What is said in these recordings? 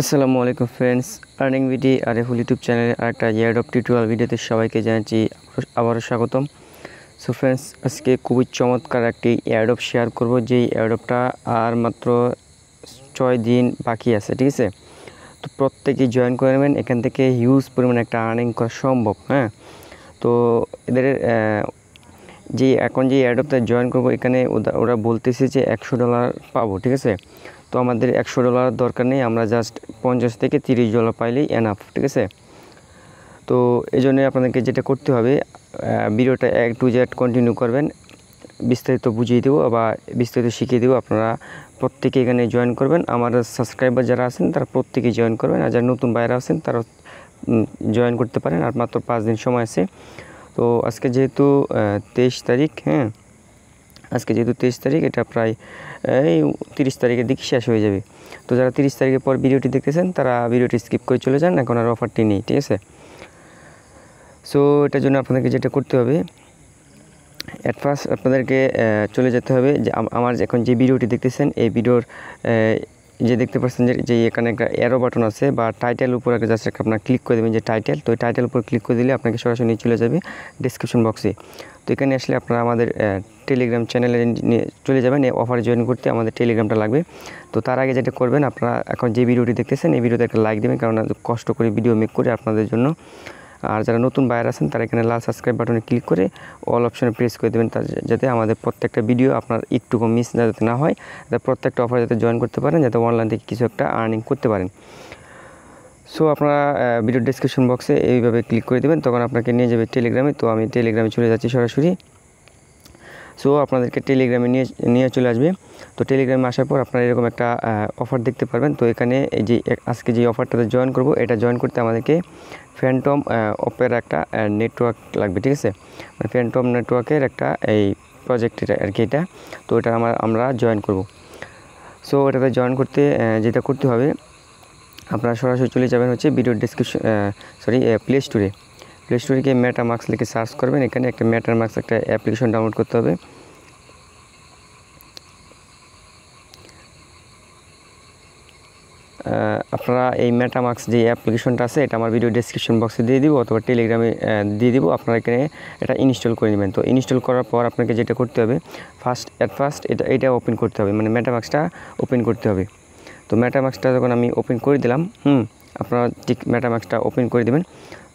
আসসালামু আলাইকুম friends earning ভিডি আর এফুল ইউটিউব চ্যানেলে আর একটা অফ টিউটোরিয়াল ভিডিওতে সবাইকে জানাচ্ছি আবারও স্বাগতম সো ফ্রেন্ডস আজকে খুবই চমৎকার একটি অফ শেয়ার করব যে ইয়ারডপটা আর মাত্র ছয় দিন বাকি আছে ঠিক আছে তো প্রত্যেকেই জয়েন করে নেবেন এখান থেকে হিউজ পরিমাণে একটা আর্নিং করা সম্ভব হ্যাঁ তো এদের যে এখন যে ইয়ারডপটা জয়েন করব এখানে ওরা বলতেছে যে একশো ডলার পাবো ঠিক আছে তো আমাদের একশো ডলার দরকার নেই আমরা জাস্ট পঞ্চাশ থেকে তিরিশ ডলার পাইলেই এনাফ ঠিক আছে তো এই জন্যই আপনাদেরকে যেটা করতে হবে ভিডিওটা এক টু জেড কন্টিনিউ করবেন বিস্তারিত বুঝিয়ে দেবো বা বিস্তারিত শিখিয়ে দেবো আপনারা প্রত্যেকে এখানে জয়েন করবেন আমার সাবস্ক্রাইবার যারা আছেন তারা প্রত্যেকেই জয়েন করবেন আর যারা নতুন বাইরে আছেন তারা জয়েন করতে পারেন আর মাত্র পাঁচ দিন সময় আছে তো আজকে যেহেতু তেইশ তারিখ হ্যাঁ আজকে যেহেতু তেইশ তারিখ এটা প্রায় এই তিরিশ তারিখের দিকে শেষ হয়ে যাবে তো যারা তিরিশ তারিখের পর ভিডিওটি দেখতেছেন তারা ভিডিওটি স্কিপ করে চলে যান এখন আর অফারটি নেই ঠিক আছে সো এটার জন্য আপনাদেরকে যেটা করতে হবে অ্যাট ফার্স্ট আপনাদেরকে চলে যেতে হবে যে আমার এখন যে ভিডিওটি দেখতেছেন এই ভিডিওর যে দেখতে পাচ্ছেন যে যে এখানে একটা অ্যারো বাটন আছে বা টাইটেল উপর একটা জাস্ট আপনার ক্লিক করে দেবেন যে টাইটেল তো টাইটেল উপর ক্লিক করে দিলে আপনাকে সরাসরি চলে যাবে ডিসক্রিপশন বক্সে তো এখানে আসলে আপনারা আমাদের টেলিগ্রাম চ্যানেলে নিয়ে চলে যাবেন অফার জয়েন করতে আমাদের টেলিগ্রামটা লাগবে তো তার আগে যেটা করবেন আপনারা এখন যে ভিডিওটি দেখতেছেন এই ভিডিওতে একটা লাইক দেবেন কারণ কষ্ট করে ভিডিও মেক করে আপনাদের জন্য আর যারা নতুন বায়ার আছেন তারা এখানে লাল সাবস্ক্রাইব বাটনে ক্লিক করে অল অপশনে প্রেস করে দেবেন তার যাতে আমাদের প্রত্যেকটা ভিডিও আপনার একটুকু মিস যাতে না হয় যাতে প্রত্যেকটা অফার যাতে জয়েন করতে পারেন যাতে অনলাইন থেকে কিছু একটা আর্নিং করতে পারেন সো আপনারা ভিডিও ডিসক্রিপশন বক্সে এইভাবে ক্লিক করে দেবেন তখন আপনাকে নিয়ে যাবে টেলিগ্রামে তো আমি টেলিগ্রামে চলে যাচ্ছি সরাসরি সো আপনাদেরকে টেলিগ্রামে নিয়ে নিয়ে চলে আসবে তো টেলিগ্রামে আসার পর আপনারা এরকম একটা অফার দেখতে পারবেন তো এখানে এই যে আজকে যে অফারটাতে জয়েন করব এটা জয়েন করতে আমাদেরকে ফ্যান্টম অপের একটা নেটওয়ার্ক লাগবে ঠিক আছে মানে ফ্যান্টম নেটওয়ার্কের একটা এই প্রজেক্ট এটা আর কি এটা তো এটা আমার আমরা জয়েন করব সো এটাতে জয়েন করতে যেটা করতে হবে আপনারা সরাসরি চলে যাবেন হচ্ছে ভিডিও ডিসক্রিপশন সরি প্লে স্টোরে প্লে স্টোরে গিয়ে মার্কস লিখে সার্চ করবেন এখানে একটা ম্যাটার মার্কস একটা অ্যাপ্লিকেশন ডাউনলোড করতে হবে আপনারা এই মেটামাক্স যে অ্যাপ্লিকেশনটা আছে এটা আমার ভিডিও ডিসক্রিপশন বক্সে দিয়ে দিব অথবা টেলিগ্রামে দিয়ে দিব আপনারা এখানে এটা ইনস্টল করে নেবেন তো ইনস্টল করার পর আপনাকে যেটা করতে হবে ফার্স্ট অ্যাট ফার্স্ট এটা এটা ওপেন করতে হবে মানে মেটামাক্সটা ওপেন করতে হবে তো মেটামাক্সটা যখন আমি ওপেন করে দিলাম হুম আপনারা ঠিক মেটামাক্সটা ওপেন করে দেবেন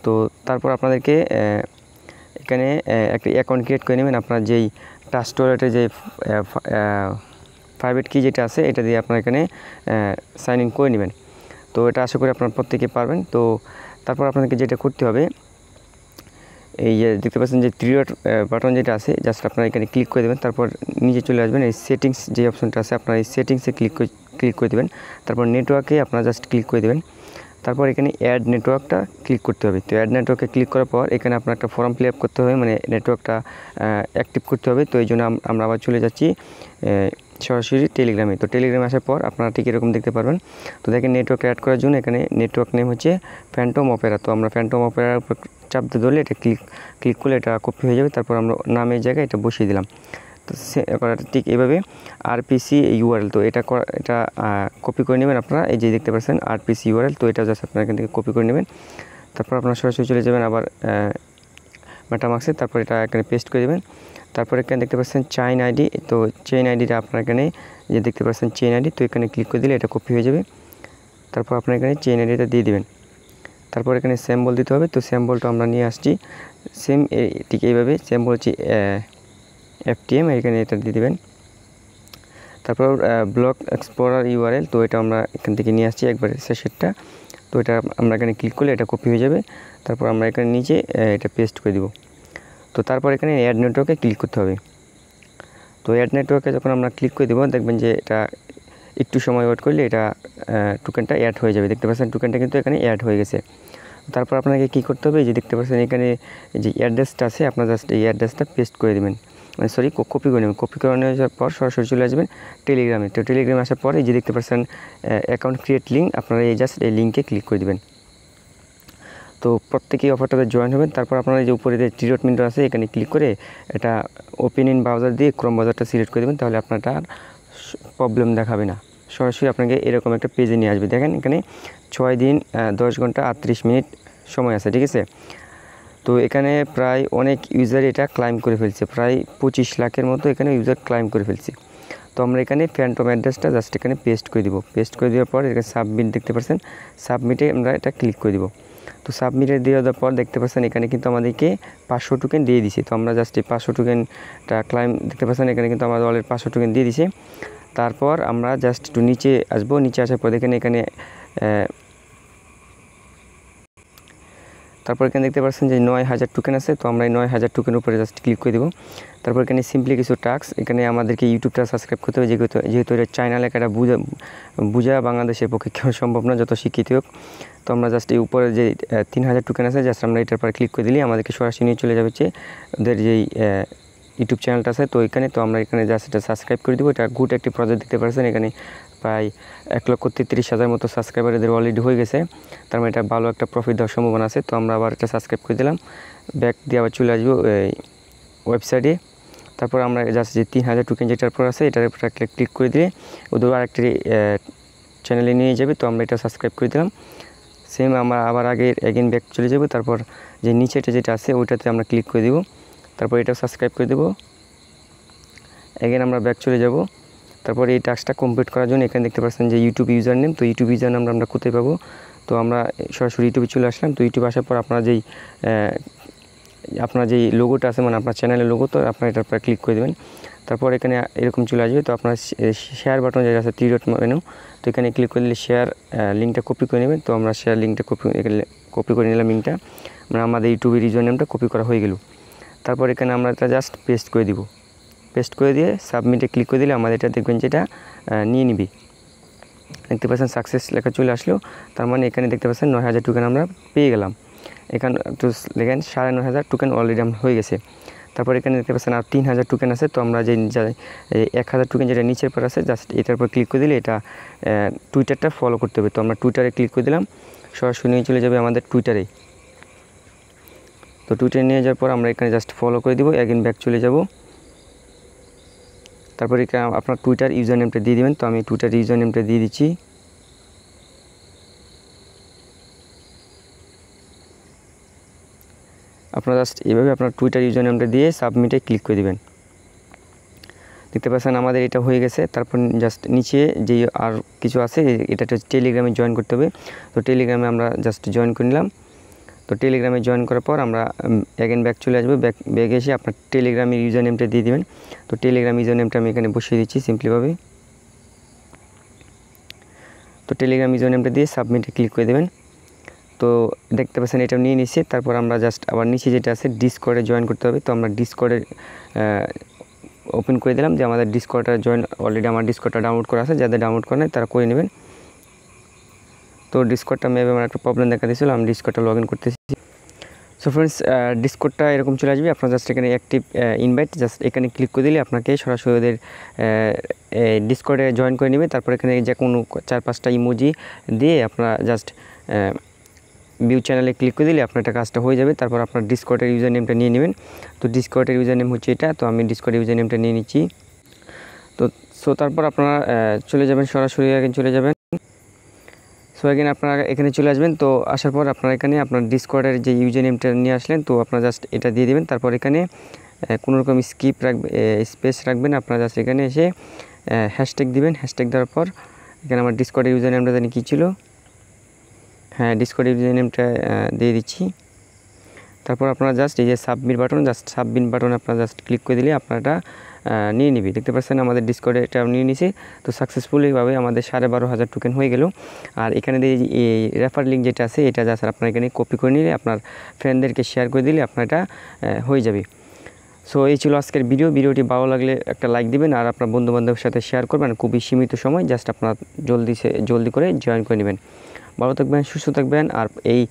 তো তারপর আপনাদেরকে এখানে একটা অ্যাকাউন্ট ক্রিয়েট করে নেবেন আপনার যেই টাস্ট ওয়ালেটে যে প্রাইভেট কি যেটা আছে এটা দিয়ে আপনার এখানে সাইন ইন করে নেবেন তো এটা আশা করি আপনার প্রত্যেকে পারবেন তো তারপর আপনাকে যেটা করতে হবে এই যে দেখতে পাচ্ছেন যে থ্রি ডট বাটন যেটা আছে জাস্ট আপনার এখানে ক্লিক করে দেবেন তারপর নিচে চলে আসবেন এই সেটিংস যে অপশনটা আছে আপনার এই সেটিংসে ক্লিক ক্লিক করে দেবেন তারপর নেটওয়ার্কে আপনারা জাস্ট ক্লিক করে দেবেন তারপর এখানে অ্যাড নেটওয়ার্কটা ক্লিক করতে হবে তো অ্যাড নেটওয়ার্কে ক্লিক করার পর এখানে আপনার একটা ফর্ম ফিল আপ করতে হবে মানে নেটওয়ার্কটা অ্যাক্টিভ করতে হবে তো এই জন্য আমরা আবার চলে যাচ্ছি সরাসরি টেলিগ্রামে তো টেলিগ্রামে আসার পর আপনারা ঠিক এরকম দেখতে পারবেন তো দেখেন নেটওয়ার্ক অ্যাড করার জন্য এখানে নেটওয়ার্ক নেম হচ্ছে ফ্যান্টম অপেরা তো আমরা ফ্যান্টম অপেরার উপর চাপ দিয়ে ধরলে এটা ক্লিক ক্লিক করলে এটা কপি হয়ে যাবে তারপর আমরা নামের জায়গায় এটা বসিয়ে দিলাম তো সে ঠিক এভাবে আরপিসি ইউআরএল তো এটা এটা কপি করে নেবেন আপনারা এই যে দেখতে পাচ্ছেন আরপিসি ইউআরএল তো এটা জাস্ট আপনারা এখান থেকে কপি করে নেবেন তারপর আপনারা সরাসরি চলে যাবেন আবার মেটামাক্সে তারপর এটা এখানে পেস্ট করে দেবেন তারপর এখানে দেখতে পাচ্ছেন চাইন আইডি তো চেইন আইডিটা আপনার এখানে যে দেখতে পাচ্ছেন চেইন আইডি তো এখানে ক্লিক করে দিলে এটা কপি হয়ে যাবে তারপর আপনার এখানে চেইন আইডিটা দিয়ে দেবেন তারপর এখানে স্যাম্বল দিতে হবে তো স্যাম্বলটা আমরা নিয়ে আসছি সেম ঠিক এইভাবে স্যাম্বল হচ্ছে এফটিএম এখানে এটা দিয়ে দেবেন তারপর ব্লক এক্সপ্লোরার ইউআরএল তো এটা আমরা এখান থেকে নিয়ে আসছি একবার শেষেরটা তো এটা আমরা এখানে ক্লিক করলে এটা কপি হয়ে যাবে তারপর আমরা এখানে নিচে এটা পেস্ট করে দেবো তো তারপর এখানে অ্যাড নেটওয়ার্কে ক্লিক করতে হবে তো অ্যাড নেটওয়ার্কে যখন আমরা ক্লিক করে দেবো দেখবেন যে এটা একটু সময় ওয়েট করলে এটা টোকেনটা অ্যাড হয়ে যাবে দেখতে পাচ্ছেন টোকেনটা কিন্তু এখানে অ্যাড হয়ে গেছে তারপর আপনাকে কী করতে হবে যে দেখতে পাচ্ছেন এখানে যে অ্যাড্রেসটা আছে আপনার জাস্ট এই অ্যাড্রেসটা পেস্ট করে দেবেন মানে সরি কপি করে নেবেন কপি করে নেওয়ার পর সরাসরি চলে আসবেন টেলিগ্রামে তো টেলিগ্রামে আসার পর এই যে দেখতে পাচ্ছেন অ্যাকাউন্ট ক্রিয়েট লিঙ্ক আপনারা এই জাস্ট এই লিঙ্কে ক্লিক করে দেবেন তো প্রত্যেকেই অফারটাতে জয়েন হবেন তারপর আপনারা যে উপরে যে টিরট মিন্টো আছে এখানে ক্লিক করে এটা ওপেন ইন ব্রাউজার দিয়ে ক্রম ব্রাউজারটা সিলেক্ট করে দেবেন তাহলে আপনারটা আর প্রবলেম দেখাবে না সরাসরি আপনাকে এরকম একটা পেজে নিয়ে আসবে দেখেন এখানে ছয় দিন দশ ঘন্টা আটত্রিশ মিনিট সময় আছে ঠিক আছে তো এখানে প্রায় অনেক ইউজার এটা ক্লাইম করে ফেলছে প্রায় পঁচিশ লাখের মতো এখানে ইউজার ক্লাইম করে ফেলছে তো আমরা এখানে ফ্যান্টম অ্যাড্রেসটা জাস্ট এখানে পেস্ট করে দিব পেস্ট করে দেওয়ার পর এখানে সাবমিট দেখতে পাচ্ছেন সাবমিটে আমরা এটা ক্লিক করে দিব তো সাবমিটে দিয়ে দেওয়ার পর দেখতে পাচ্ছেন এখানে কিন্তু আমাদেরকে পাঁচশো টোকেন দিয়ে দিছে তো আমরা জাস্ট এই পাঁচশো টোকেনটা ক্লাইম দেখতে পাচ্ছেন এখানে কিন্তু আমাদের অলরেডি পাঁচশো টোকেন দিয়ে দিছে তারপর আমরা জাস্ট একটু নিচে আসবো নিচে আসার পর দেখেন এখানে তারপর এখানে দেখতে পাচ্ছেন যে নয় হাজার টোকেন আছে তো আমরা এই নয় হাজার টোকেন উপরে জাস্ট ক্লিক করে দেবো তারপর এখানে সিম্পলি কিছু টাস্ক এখানে আমাদেরকে ইউটিউবটা সাবস্ক্রাইব করতে হবে যেহেতু যেহেতু এটা চায়না লেখাটা বুঝা বুঝা বাংলাদেশের পক্ষে কেউ সম্ভব না যত শিক্ষিত হোক তো আমরা জাস্ট এই উপরে যে তিন হাজার টোকেন আছে জাস্ট আমরা এটার পর ক্লিক করে দিলি আমাদেরকে সরাসরি নিয়ে চলে যাবে ওদের যেই ইউটিউব চ্যানেলটা আছে তো এখানে তো আমরা এখানে জাস্ট এটা সাবস্ক্রাইব করে দেবো এটা গুড একটি প্রজেক্ট দেখতে পাচ্ছেন এখানে প্রায় এক লক্ষ তেত্রিশ হাজার মতো সাবস্ক্রাইবার এদের অলরেডি হয়ে গেছে তার মানে এটা ভালো একটা প্রফিট দেওয়ার সম্ভাবনা আছে তো আমরা আবার এটা সাবস্ক্রাইব করে দিলাম ব্যাক দিয়ে আবার চলে আসবো ওয়েবসাইটে তারপর আমরা জাস্ট যে তিন হাজার টোকেন যেটার পর আছে এটার উপর ক্লিক করে দিলে ওদের আরেকটি চ্যানেলে নিয়ে যাবে তো আমরা এটা সাবস্ক্রাইব করে দিলাম সেম আমরা আবার আগে অ্যাগেন ব্যাক চলে যাব তারপর যে নিচেটা যেটা আছে ওইটাতে আমরা ক্লিক করে দেবো তারপর এটাও সাবস্ক্রাইব করে দেবো অ্যাগেন আমরা ব্যাক চলে যাব তারপর এই টাস্কটা কমপ্লিট করার জন্য এখানে দেখতে পাচ্ছেন যে ইউটিউব ইউজার নেম তো ইউটিউব ইউজার নাম আমরা কোথায় পাবো তো আমরা সরাসরি ইউটিউবে চলে আসলাম তো ইউটিউবে আসার পর আপনারা যেই আপনার যেই লোগোটা আছে মানে আপনার চ্যানেলের লোগো তো আপনার এটার উপরে ক্লিক করে দেবেন তারপর এখানে এরকম চলে আসবে তো আপনার শেয়ার বাটন যেটা আছে থ্রি ডট মেনু তো এখানে ক্লিক করে দিলে শেয়ার লিঙ্কটা কপি করে নেবেন তো আমরা শেয়ার লিঙ্কটা কপি কপি করে নিলাম লিঙ্কটা মানে আমাদের ইউটিউবের রিজন নেমটা কপি করা হয়ে গেল তারপর এখানে আমরা এটা জাস্ট পেস্ট করে দিব পেস্ট করে দিয়ে সাবমিটে ক্লিক করে দিলে আমাদের এটা দেখবেন যেটা নিয়ে নিবি দেখতে পাচ্ছেন সাকসেস লেখা চলে আসলো তার মানে এখানে দেখতে পাচ্ছেন নয় হাজার টাকা আমরা পেয়ে গেলাম এখানে একটু লেখেন সাড়ে নয় হাজার টোকেন অলরেডি আমরা হয়ে গেছে তারপর এখানে দেখতে পাচ্ছেন আর তিন হাজার টোকেন আছে তো আমরা যে এক হাজার টোকেন যেটা নিচের পর আছে জাস্ট এটার উপর ক্লিক করে দিলে এটা টুইটারটা ফলো করতে হবে তো আমরা টুইটারে ক্লিক করে দিলাম সরাসরি নিয়ে চলে যাবে আমাদের টুইটারে তো টুইটারে নিয়ে যাওয়ার পর আমরা এখানে জাস্ট ফলো করে দিব একদিন ব্যাক চলে যাব তারপর এখানে আপনার টুইটার ইউজার নেমটা দিয়ে দেবেন তো আমি টুইটার ইউজার নেমটা দিয়ে দিচ্ছি আপনারা জাস্ট এভাবে আপনার টুইটার ইউজার নামটা দিয়ে সাবমিটে ক্লিক করে দেবেন দেখতে পাচ্ছেন আমাদের এটা হয়ে গেছে তারপর জাস্ট নিচে যে আর কিছু আছে এটা টেলিগ্রামে জয়েন করতে হবে তো টেলিগ্রামে আমরা জাস্ট জয়েন করে নিলাম তো টেলিগ্রামে জয়েন করার পর আমরা অ্যাগেন ব্যাক চলে আসবো ব্যাক ব্যাগে এসে আপনার টেলিগ্রামের ইউজার নেমটা দিয়ে দেবেন তো টেলিগ্রাম ইউজার নেমটা আমি এখানে বসিয়ে দিচ্ছি সিম্পলিভাবে তো টেলিগ্রাম ইউজার নেমটা দিয়ে সাবমিটে ক্লিক করে দেবেন তো দেখতে পাচ্ছেন এটা নিয়ে নিচ্ছি তারপর আমরা জাস্ট আবার নিচে যেটা আছে ডিসকোডে জয়েন করতে হবে তো আমরা ডিসকোডে ওপেন করে দিলাম যে আমাদের ডিসকোডটা জয়েন অলরেডি আমার ডিসকোডটা ডাউনলোড করা আছে যাদের ডাউনলোড করে তারা করে নেবেন তো ডিসকোডটা মেবে আমার একটা প্রবলেম দেখা দিয়েছিল আমি ডিসকোডটা লগ ইন করতেছি সো ফ্রেন্ডস ডিসকোডটা এরকম চলে আসবে আপনার জাস্ট এখানে অ্যাক্টিভ ইনভাইট জাস্ট এখানে ক্লিক করে দিলে আপনাকে সরাসরি ওদের ডিসকোডে জয়েন করে নেবে তারপর এখানে যে কোনো চার পাঁচটা ইমোজি দিয়ে আপনারা জাস্ট ভিউ চ্যানেলে ক্লিক করে দিলে আপনার কাজটা হয়ে যাবে তারপর আপনার ডিসকোয়ার্টের ইউজার নেমটা নিয়ে নেবেন তো ডিসকর্ডের ইউজার নেম হচ্ছে এটা তো আমি ডিসকোয়ার্ট ইউজার নেমটা নিয়ে নিচ্ছি তো সো তারপর আপনারা চলে যাবেন সরাসরি এখানে চলে যাবেন সো এখানে আপনারা এখানে চলে আসবেন তো আসার পর আপনারা এখানে আপনার ডিসকোয়ার্টের যে ইউজার নেমটা নিয়ে আসলেন তো আপনারা জাস্ট এটা দিয়ে দেবেন তারপর এখানে কোনো রকম স্কিপ রাখবে স্পেস রাখবেন আপনারা জাস্ট এখানে এসে হ্যাশট্যাগ দিবেন হ্যাশট্যাগ দেওয়ার পর এখানে আমার ডিসকোয়ার্টের ইউজার নেমটা জানি কী ছিল হ্যাঁ ডিসকোড ইউজার নেমটা দিয়ে দিচ্ছি তারপর আপনারা জাস্ট এই যে submit button just submit button আপনারা জাস্ট ক্লিক করে দিলে আপনারা নিয়ে নিবি দেখতে পাচ্ছেন আমাদের ডিসকোডে এটা নিয়ে নিছে তো সাকসেসফুলিভাবে আমাদের সাড়ে বারো হাজার টোকেন হয়ে গেল আর এখানে দিয়ে এই রেফার লিঙ্ক যেটা আছে এটা জাস্ট আপনার এখানে কপি করে নিলে আপনার ফ্রেন্ডদেরকে শেয়ার করে দিলে আপনার এটা হয়ে যাবে সো এই ছিল আজকের ভিডিও ভিডিওটি ভালো লাগলে একটা লাইক দিবেন আর আপনার বন্ধুবান্ধবের সাথে শেয়ার করবেন খুবই সীমিত সময় জাস্ট আপনার জলদি জলদি করে জয়েন করে নেবেন ভালো থাকবেন সুস্থ থাকবেন আর এই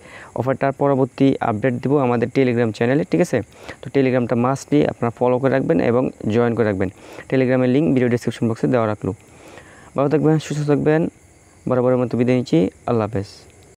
অফারটার পরবর্তী আপডেট দেবো আমাদের টেলিগ্রাম চ্যানেলে ঠিক আছে তো টেলিগ্রামটা মাস্টলি আপনারা ফলো করে রাখবেন এবং জয়েন করে রাখবেন টেলিগ্রামের লিঙ্ক ভিডিও ডিসক্রিপশন বক্সে দেওয়া রাখলো ভালো থাকবেন সুস্থ থাকবেন বরাবরের মতো বিদায় নিচ্ছি আল্লাহ হাফেজ